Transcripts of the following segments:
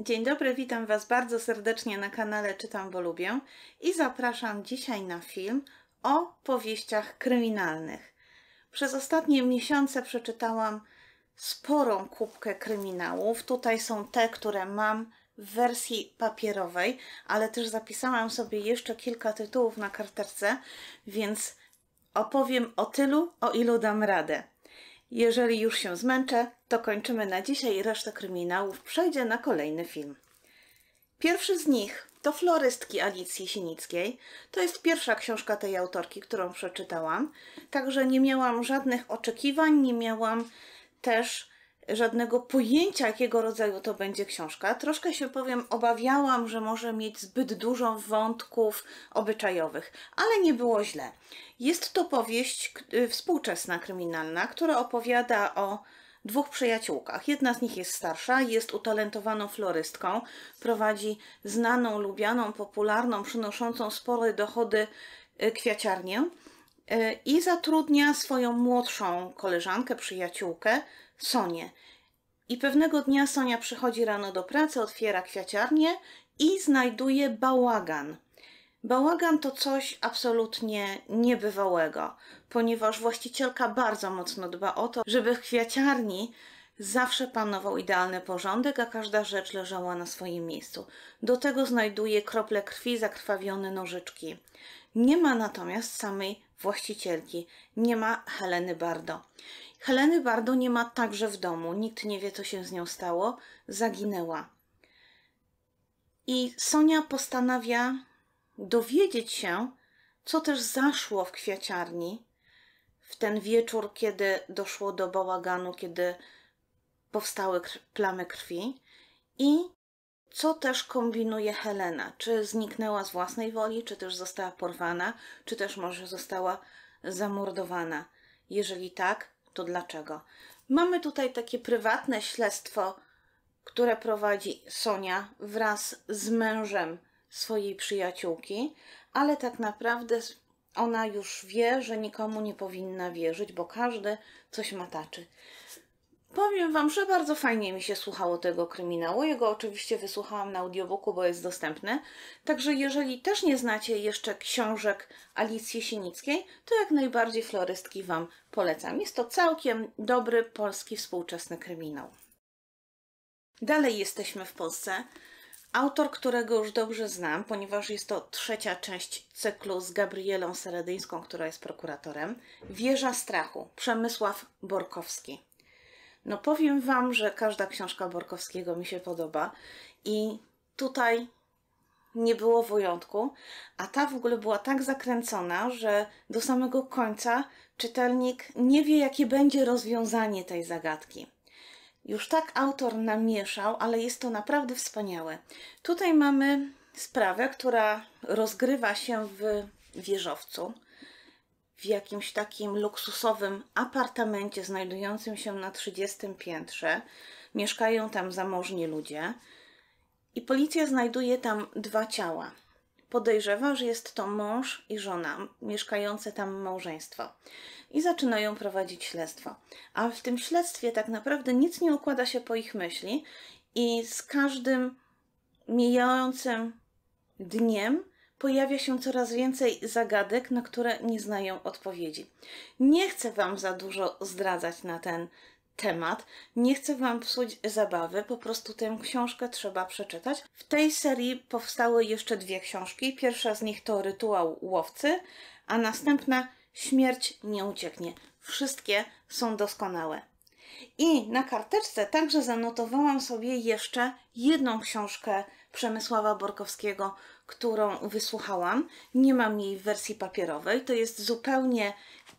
Dzień dobry, witam Was bardzo serdecznie na kanale Czytam, bo lubię i zapraszam dzisiaj na film o powieściach kryminalnych. Przez ostatnie miesiące przeczytałam sporą kubkę kryminałów. Tutaj są te, które mam w wersji papierowej, ale też zapisałam sobie jeszcze kilka tytułów na karterce, więc opowiem o tylu, o ilu dam radę. Jeżeli już się zmęczę, to kończymy na dzisiaj i reszta kryminałów przejdzie na kolejny film. Pierwszy z nich to Florystki Alicji Sinickiej. To jest pierwsza książka tej autorki, którą przeczytałam. Także nie miałam żadnych oczekiwań, nie miałam też żadnego pojęcia, jakiego rodzaju to będzie książka. Troszkę się powiem, obawiałam, że może mieć zbyt dużo wątków obyczajowych, ale nie było źle. Jest to powieść y, współczesna, kryminalna, która opowiada o dwóch przyjaciółkach. Jedna z nich jest starsza, jest utalentowaną florystką, prowadzi znaną, lubianą, popularną, przynoszącą spore dochody y, kwiaciarnię. E, i zatrudnia swoją młodszą koleżankę, przyjaciółkę, Sonię. I pewnego dnia Sonia przychodzi rano do pracy, otwiera kwiaciarnię i znajduje bałagan. Bałagan to coś absolutnie niebywałego, ponieważ właścicielka bardzo mocno dba o to, żeby w kwiaciarni zawsze panował idealny porządek, a każda rzecz leżała na swoim miejscu. Do tego znajduje krople krwi, zakrwawione nożyczki. Nie ma natomiast samej właścicielki. Nie ma Heleny Bardo. Heleny Bardo nie ma także w domu. Nikt nie wie, co się z nią stało. Zaginęła. I Sonia postanawia dowiedzieć się, co też zaszło w kwiaciarni w ten wieczór, kiedy doszło do bałaganu, kiedy powstały plamy krwi i co też kombinuje Helena? Czy zniknęła z własnej woli, czy też została porwana, czy też może została zamordowana? Jeżeli tak, to dlaczego? Mamy tutaj takie prywatne śledztwo, które prowadzi Sonia wraz z mężem swojej przyjaciółki, ale tak naprawdę ona już wie, że nikomu nie powinna wierzyć, bo każdy coś mataczy. Powiem Wam, że bardzo fajnie mi się słuchało tego kryminału. Jego oczywiście wysłuchałam na audiobooku, bo jest dostępny. Także jeżeli też nie znacie jeszcze książek Alicji Sinickiej, to jak najbardziej florystki Wam polecam. Jest to całkiem dobry polski współczesny kryminał. Dalej jesteśmy w Polsce. Autor, którego już dobrze znam, ponieważ jest to trzecia część cyklu z Gabrielą Seredyńską, która jest prokuratorem, Wieża Strachu, Przemysław Borkowski. No powiem Wam, że każda książka Borkowskiego mi się podoba i tutaj nie było wyjątku, a ta w ogóle była tak zakręcona, że do samego końca czytelnik nie wie, jakie będzie rozwiązanie tej zagadki. Już tak autor namieszał, ale jest to naprawdę wspaniałe. Tutaj mamy sprawę, która rozgrywa się w wieżowcu w jakimś takim luksusowym apartamencie znajdującym się na 30 piętrze. Mieszkają tam zamożni ludzie i policja znajduje tam dwa ciała. Podejrzewa, że jest to mąż i żona, mieszkające tam małżeństwo. I zaczynają prowadzić śledztwo. A w tym śledztwie tak naprawdę nic nie układa się po ich myśli, i z każdym mijającym dniem pojawia się coraz więcej zagadek, na które nie znają odpowiedzi. Nie chcę Wam za dużo zdradzać na ten temat. Nie chcę Wam psuć zabawy, po prostu tę książkę trzeba przeczytać. W tej serii powstały jeszcze dwie książki. Pierwsza z nich to Rytuał Łowcy, a następna Śmierć nie ucieknie. Wszystkie są doskonałe. I na karteczce także zanotowałam sobie jeszcze jedną książkę Przemysława Borkowskiego, którą wysłuchałam. Nie mam jej w wersji papierowej. To jest zupełnie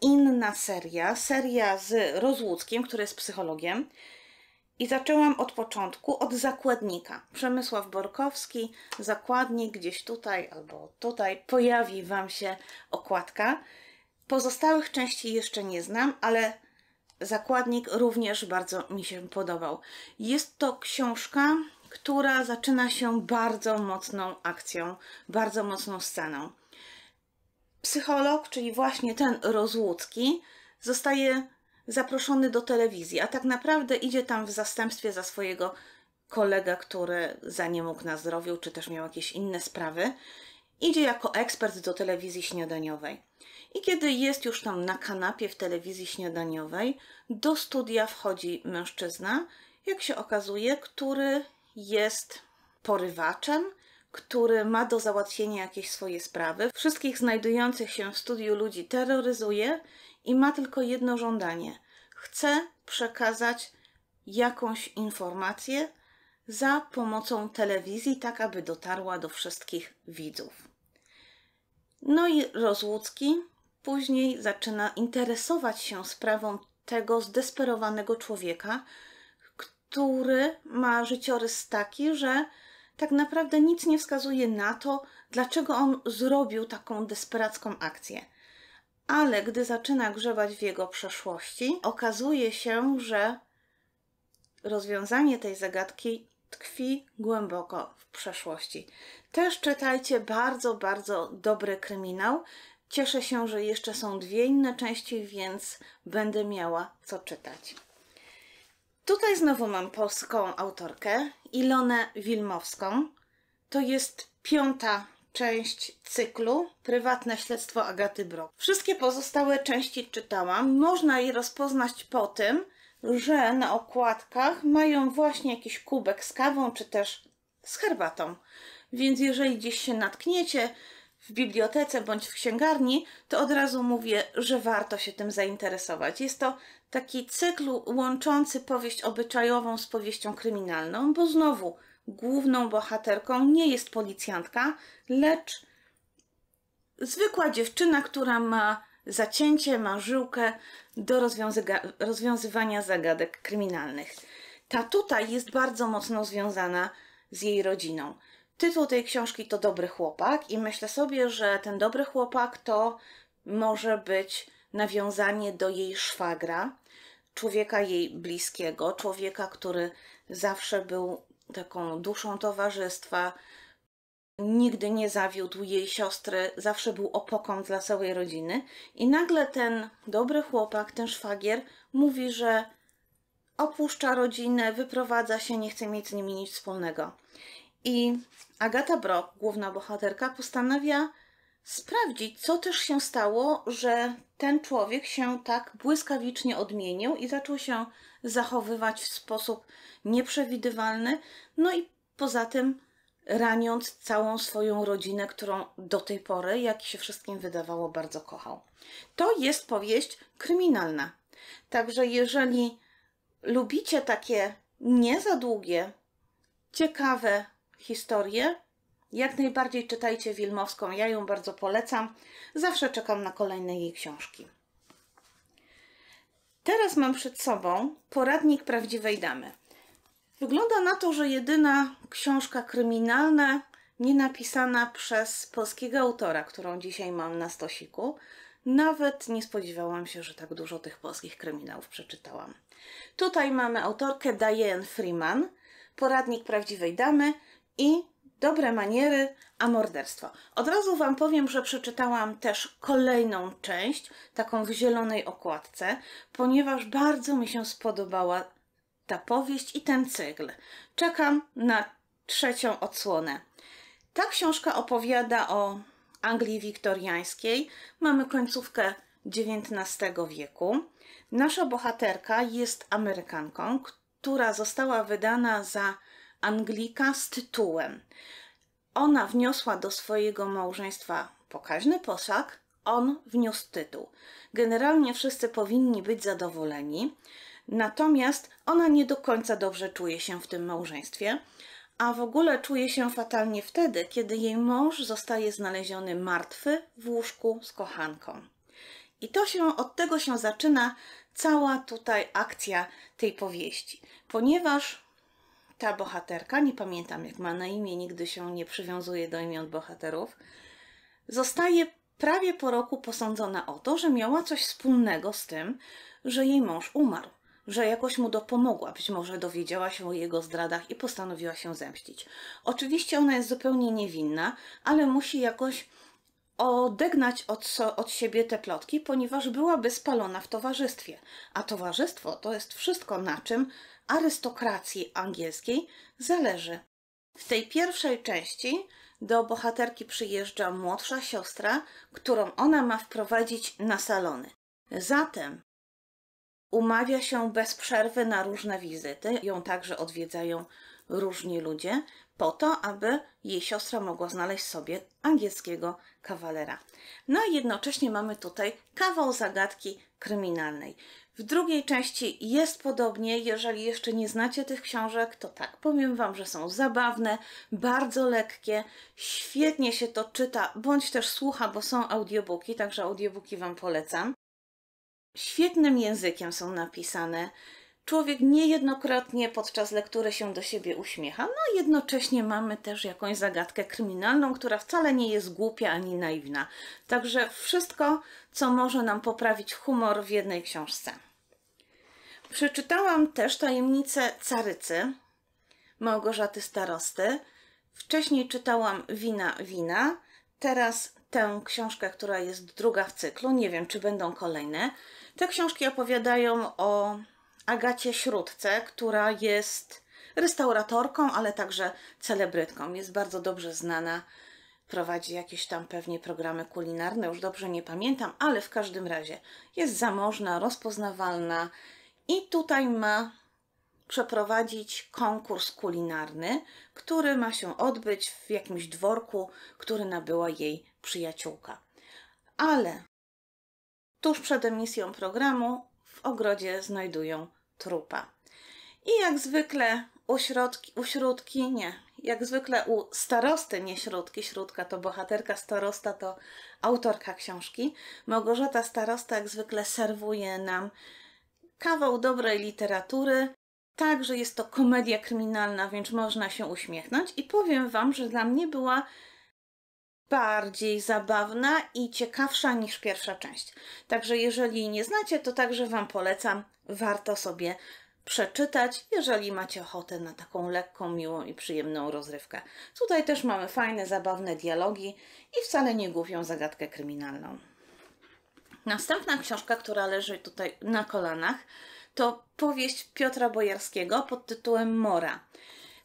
inna seria, seria z Rozłuckim, który jest psychologiem. I zaczęłam od początku, od zakładnika. Przemysław Borkowski, zakładnik gdzieś tutaj albo tutaj pojawi Wam się okładka. Pozostałych części jeszcze nie znam, ale Zakładnik również bardzo mi się podobał. Jest to książka, która zaczyna się bardzo mocną akcją, bardzo mocną sceną. Psycholog, czyli właśnie ten Rozłódzki, zostaje zaproszony do telewizji, a tak naprawdę idzie tam w zastępstwie za swojego kolegę, który za nie mógł na zdrowiu, czy też miał jakieś inne sprawy. Idzie jako ekspert do telewizji śniadaniowej i kiedy jest już tam na kanapie w telewizji śniadaniowej, do studia wchodzi mężczyzna, jak się okazuje, który jest porywaczem, który ma do załatwienia jakieś swoje sprawy. Wszystkich znajdujących się w studiu ludzi terroryzuje i ma tylko jedno żądanie: chce przekazać jakąś informację za pomocą telewizji, tak aby dotarła do wszystkich widzów. No i Rozłucki Później zaczyna interesować się sprawą tego zdesperowanego człowieka, który ma życiorys taki, że tak naprawdę nic nie wskazuje na to, dlaczego on zrobił taką desperacką akcję. Ale gdy zaczyna grzebać w jego przeszłości, okazuje się, że rozwiązanie tej zagadki tkwi głęboko w przeszłości. Też czytajcie bardzo, bardzo dobry kryminał. Cieszę się, że jeszcze są dwie inne części, więc będę miała co czytać. Tutaj znowu mam polską autorkę, Ilonę Wilmowską. To jest piąta część cyklu Prywatne śledztwo Agaty Brok. Wszystkie pozostałe części czytałam. Można je rozpoznać po tym, że na okładkach mają właśnie jakiś kubek z kawą czy też z herbatą. Więc jeżeli gdzieś się natkniecie, w bibliotece bądź w księgarni, to od razu mówię, że warto się tym zainteresować. Jest to taki cykl łączący powieść obyczajową z powieścią kryminalną, bo znowu główną bohaterką nie jest policjantka, lecz zwykła dziewczyna, która ma zacięcie, ma żyłkę do rozwiązywania zagadek kryminalnych. Ta tutaj jest bardzo mocno związana z jej rodziną. Tytuł tej książki to Dobry Chłopak, i myślę sobie, że ten dobry chłopak to może być nawiązanie do jej szwagra, człowieka jej bliskiego, człowieka, który zawsze był taką duszą towarzystwa, nigdy nie zawiódł jej siostry, zawsze był opoką dla całej rodziny. I nagle ten dobry chłopak, ten szwagier, mówi, że opuszcza rodzinę, wyprowadza się, nie chce mieć z nimi nic wspólnego. I Agata Brock, główna bohaterka, postanawia sprawdzić, co też się stało, że ten człowiek się tak błyskawicznie odmienił i zaczął się zachowywać w sposób nieprzewidywalny, no i poza tym raniąc całą swoją rodzinę, którą do tej pory, jak się wszystkim wydawało, bardzo kochał. To jest powieść kryminalna. Także jeżeli lubicie takie nie za długie, ciekawe historię. Jak najbardziej czytajcie Wilmowską, ja ją bardzo polecam. Zawsze czekam na kolejne jej książki. Teraz mam przed sobą poradnik prawdziwej damy. Wygląda na to, że jedyna książka kryminalna nie napisana przez polskiego autora, którą dzisiaj mam na stosiku. Nawet nie spodziewałam się, że tak dużo tych polskich kryminałów przeczytałam. Tutaj mamy autorkę Diane Freeman, poradnik prawdziwej damy, i dobre maniery, a morderstwo. Od razu Wam powiem, że przeczytałam też kolejną część, taką w zielonej okładce, ponieważ bardzo mi się spodobała ta powieść i ten cykl. Czekam na trzecią odsłonę. Ta książka opowiada o Anglii wiktoriańskiej. Mamy końcówkę XIX wieku. Nasza bohaterka jest Amerykanką, która została wydana za Anglika z tytułem. Ona wniosła do swojego małżeństwa pokaźny posag, on wniósł tytuł. Generalnie wszyscy powinni być zadowoleni, natomiast ona nie do końca dobrze czuje się w tym małżeństwie, a w ogóle czuje się fatalnie wtedy, kiedy jej mąż zostaje znaleziony martwy w łóżku z kochanką. I to się od tego się zaczyna cała tutaj akcja tej powieści, ponieważ ta bohaterka, nie pamiętam jak ma na imię, nigdy się nie przywiązuje do imion bohaterów, zostaje prawie po roku posądzona o to, że miała coś wspólnego z tym, że jej mąż umarł, że jakoś mu dopomogła, być może dowiedziała się o jego zdradach i postanowiła się zemścić. Oczywiście ona jest zupełnie niewinna, ale musi jakoś odegnać od, od siebie te plotki, ponieważ byłaby spalona w towarzystwie. A towarzystwo to jest wszystko, na czym arystokracji angielskiej zależy. W tej pierwszej części do bohaterki przyjeżdża młodsza siostra, którą ona ma wprowadzić na salony. Zatem umawia się bez przerwy na różne wizyty, ją także odwiedzają różni ludzie po to, aby jej siostra mogła znaleźć sobie angielskiego kawalera. No i jednocześnie mamy tutaj kawał zagadki kryminalnej. W drugiej części jest podobnie, jeżeli jeszcze nie znacie tych książek, to tak, powiem Wam, że są zabawne, bardzo lekkie, świetnie się to czyta, bądź też słucha, bo są audiobooki, także audiobooki Wam polecam. Świetnym językiem są napisane, Człowiek niejednokrotnie podczas lektury się do siebie uśmiecha, no jednocześnie mamy też jakąś zagadkę kryminalną, która wcale nie jest głupia ani naiwna. Także wszystko, co może nam poprawić humor w jednej książce. Przeczytałam też tajemnicę Carycy Małgorzaty Starosty. Wcześniej czytałam Wina, Wina. Teraz tę książkę, która jest druga w cyklu. Nie wiem, czy będą kolejne. Te książki opowiadają o Agacie Śródce, która jest restauratorką, ale także celebrytką. Jest bardzo dobrze znana, prowadzi jakieś tam pewnie programy kulinarne, już dobrze nie pamiętam, ale w każdym razie jest zamożna, rozpoznawalna i tutaj ma przeprowadzić konkurs kulinarny, który ma się odbyć w jakimś dworku, który nabyła jej przyjaciółka. Ale tuż przed emisją programu w ogrodzie znajdują trupa. I jak zwykle u, środki, u nie, jak zwykle u starosty, nie środki, śródka to bohaterka, starosta to autorka książki, Małgorzata Starosta jak zwykle serwuje nam kawał dobrej literatury, Także jest to komedia kryminalna, więc można się uśmiechnąć i powiem Wam, że dla mnie była bardziej zabawna i ciekawsza niż pierwsza część. Także jeżeli nie znacie, to także Wam polecam, warto sobie przeczytać, jeżeli macie ochotę na taką lekką, miłą i przyjemną rozrywkę. Tutaj też mamy fajne, zabawne dialogi i wcale nie głupią zagadkę kryminalną. Następna książka, która leży tutaj na kolanach, to powieść Piotra Bojarskiego pod tytułem Mora.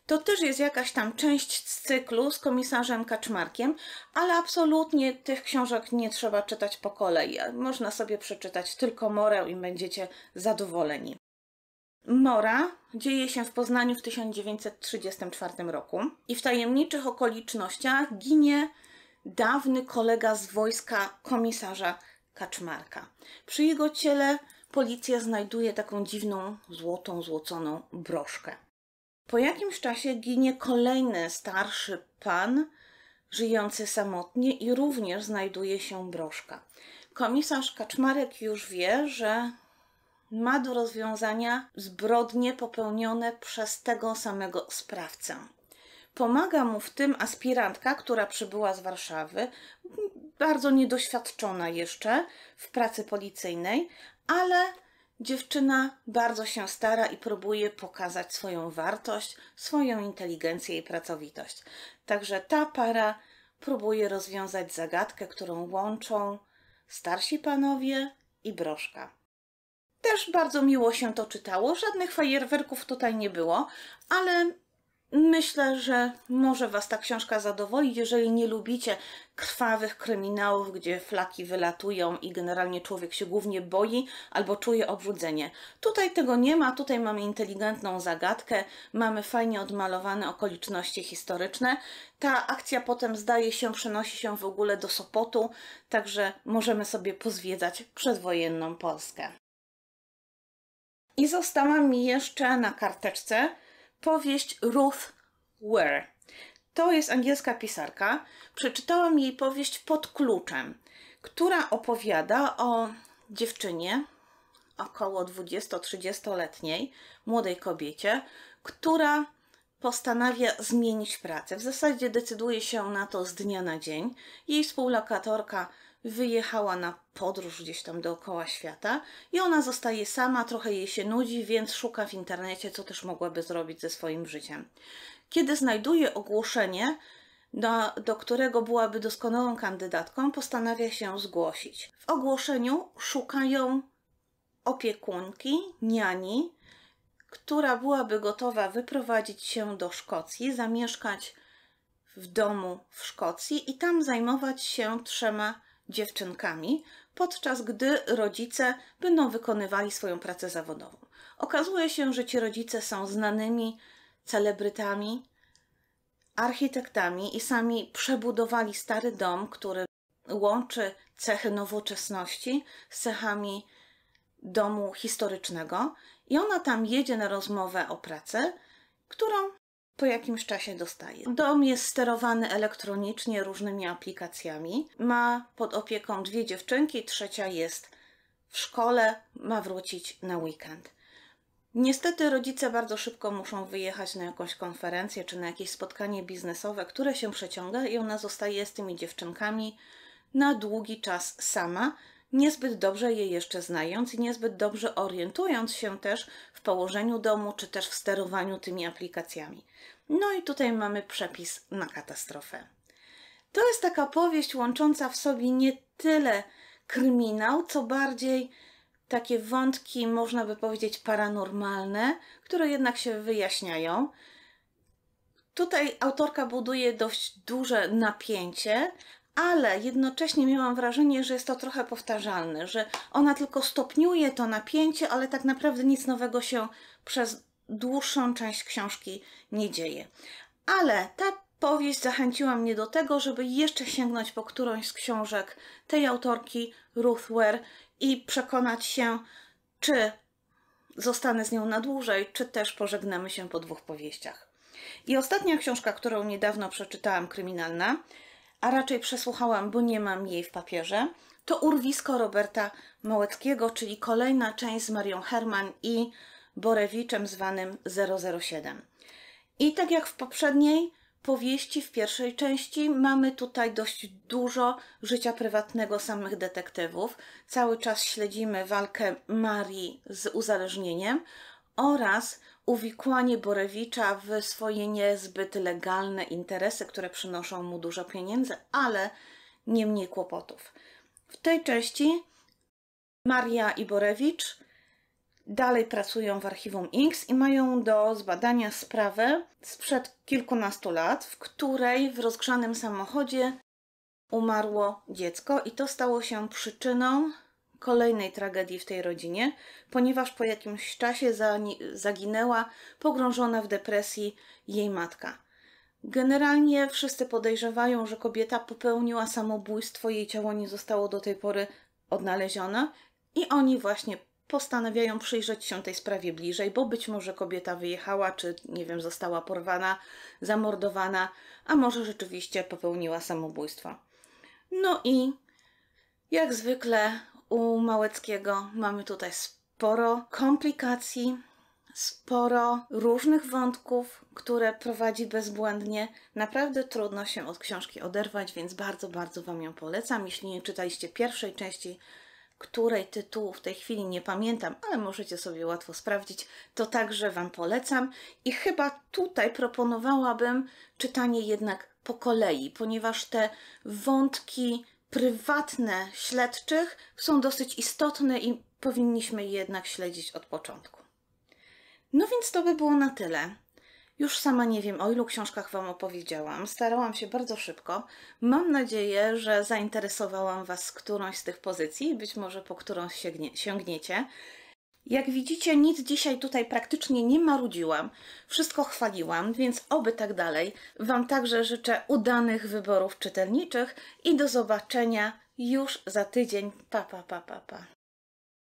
To też jest jakaś tam część z cyklu z komisarzem Kaczmarkiem, ale absolutnie tych książek nie trzeba czytać po kolei. Można sobie przeczytać tylko Morę i będziecie zadowoleni. Mora dzieje się w Poznaniu w 1934 roku i w tajemniczych okolicznościach ginie dawny kolega z wojska komisarza Kaczmarka. Przy jego ciele policja znajduje taką dziwną, złotą, złoconą broszkę. Po jakimś czasie ginie kolejny starszy pan, żyjący samotnie i również znajduje się broszka. Komisarz Kaczmarek już wie, że ma do rozwiązania zbrodnie popełnione przez tego samego sprawcę. Pomaga mu w tym aspirantka, która przybyła z Warszawy, bardzo niedoświadczona jeszcze w pracy policyjnej, ale Dziewczyna bardzo się stara i próbuje pokazać swoją wartość, swoją inteligencję i pracowitość. Także ta para próbuje rozwiązać zagadkę, którą łączą starsi panowie i broszka. Też bardzo miło się to czytało, żadnych fajerwerków tutaj nie było, ale Myślę, że może Was ta książka zadowolić, jeżeli nie lubicie krwawych kryminałów, gdzie flaki wylatują i generalnie człowiek się głównie boi albo czuje obrzudzenie. Tutaj tego nie ma, tutaj mamy inteligentną zagadkę, mamy fajnie odmalowane okoliczności historyczne. Ta akcja potem zdaje się przenosi się w ogóle do Sopotu, także możemy sobie pozwiedzać przedwojenną Polskę. I została mi jeszcze na karteczce powieść Ruth Ware. To jest angielska pisarka. Przeczytałam jej powieść Pod kluczem, która opowiada o dziewczynie około 20-30-letniej, młodej kobiecie, która postanawia zmienić pracę. W zasadzie decyduje się na to z dnia na dzień. Jej współlokatorka wyjechała na podróż gdzieś tam dookoła świata i ona zostaje sama, trochę jej się nudzi, więc szuka w internecie, co też mogłaby zrobić ze swoim życiem. Kiedy znajduje ogłoszenie, do, do którego byłaby doskonałą kandydatką, postanawia się zgłosić. W ogłoszeniu szukają opiekunki, niani, która byłaby gotowa wyprowadzić się do Szkocji, zamieszkać w domu w Szkocji i tam zajmować się trzema dziewczynkami, podczas gdy rodzice będą wykonywali swoją pracę zawodową. Okazuje się, że ci rodzice są znanymi celebrytami, architektami i sami przebudowali stary dom, który łączy cechy nowoczesności z cechami domu historycznego i ona tam jedzie na rozmowę o pracę, którą po jakimś czasie dostaje. Dom jest sterowany elektronicznie różnymi aplikacjami. Ma pod opieką dwie dziewczynki, trzecia jest w szkole, ma wrócić na weekend. Niestety rodzice bardzo szybko muszą wyjechać na jakąś konferencję czy na jakieś spotkanie biznesowe, które się przeciąga i ona zostaje z tymi dziewczynkami na długi czas sama, niezbyt dobrze je jeszcze znając i niezbyt dobrze orientując się też w położeniu domu, czy też w sterowaniu tymi aplikacjami. No i tutaj mamy przepis na katastrofę. To jest taka powieść łącząca w sobie nie tyle kryminał, co bardziej takie wątki, można by powiedzieć, paranormalne, które jednak się wyjaśniają. Tutaj autorka buduje dość duże napięcie, ale jednocześnie miałam wrażenie, że jest to trochę powtarzalne, że ona tylko stopniuje to napięcie, ale tak naprawdę nic nowego się przez dłuższą część książki nie dzieje. Ale ta powieść zachęciła mnie do tego, żeby jeszcze sięgnąć po którąś z książek tej autorki, Ruth Ware, i przekonać się, czy zostanę z nią na dłużej, czy też pożegnamy się po dwóch powieściach. I ostatnia książka, którą niedawno przeczytałam, kryminalna, a raczej przesłuchałam, bo nie mam jej w papierze, to Urwisko Roberta Małeckiego, czyli kolejna część z Marią Herman i Borewiczem zwanym 007. I tak jak w poprzedniej powieści, w pierwszej części, mamy tutaj dość dużo życia prywatnego samych detektywów. Cały czas śledzimy walkę Marii z uzależnieniem oraz uwikłanie Borewicza w swoje niezbyt legalne interesy, które przynoszą mu dużo pieniędzy, ale nie mniej kłopotów. W tej części Maria i Borewicz dalej pracują w archiwum Inks i mają do zbadania sprawę sprzed kilkunastu lat, w której w rozgrzanym samochodzie umarło dziecko i to stało się przyczyną kolejnej tragedii w tej rodzinie, ponieważ po jakimś czasie zaginęła pogrążona w depresji jej matka. Generalnie wszyscy podejrzewają, że kobieta popełniła samobójstwo, jej ciało nie zostało do tej pory odnalezione i oni właśnie postanawiają przyjrzeć się tej sprawie bliżej, bo być może kobieta wyjechała, czy nie wiem, została porwana, zamordowana, a może rzeczywiście popełniła samobójstwo. No i jak zwykle u Małeckiego mamy tutaj sporo komplikacji, sporo różnych wątków, które prowadzi bezbłędnie. Naprawdę trudno się od książki oderwać, więc bardzo, bardzo Wam ją polecam. Jeśli nie czytaliście pierwszej części, której tytułu w tej chwili nie pamiętam, ale możecie sobie łatwo sprawdzić, to także Wam polecam. I chyba tutaj proponowałabym czytanie jednak po kolei, ponieważ te wątki prywatne śledczych są dosyć istotne i powinniśmy jednak śledzić od początku. No więc to by było na tyle. Już sama nie wiem, o ilu książkach Wam opowiedziałam. Starałam się bardzo szybko. Mam nadzieję, że zainteresowałam Was którąś z tych pozycji, być może po którą sięgnie, sięgniecie. Jak widzicie, nic dzisiaj tutaj praktycznie nie marudziłam, wszystko chwaliłam, więc oby tak dalej. Wam także życzę udanych wyborów czytelniczych i do zobaczenia już za tydzień. Pa, pa, pa, pa, pa.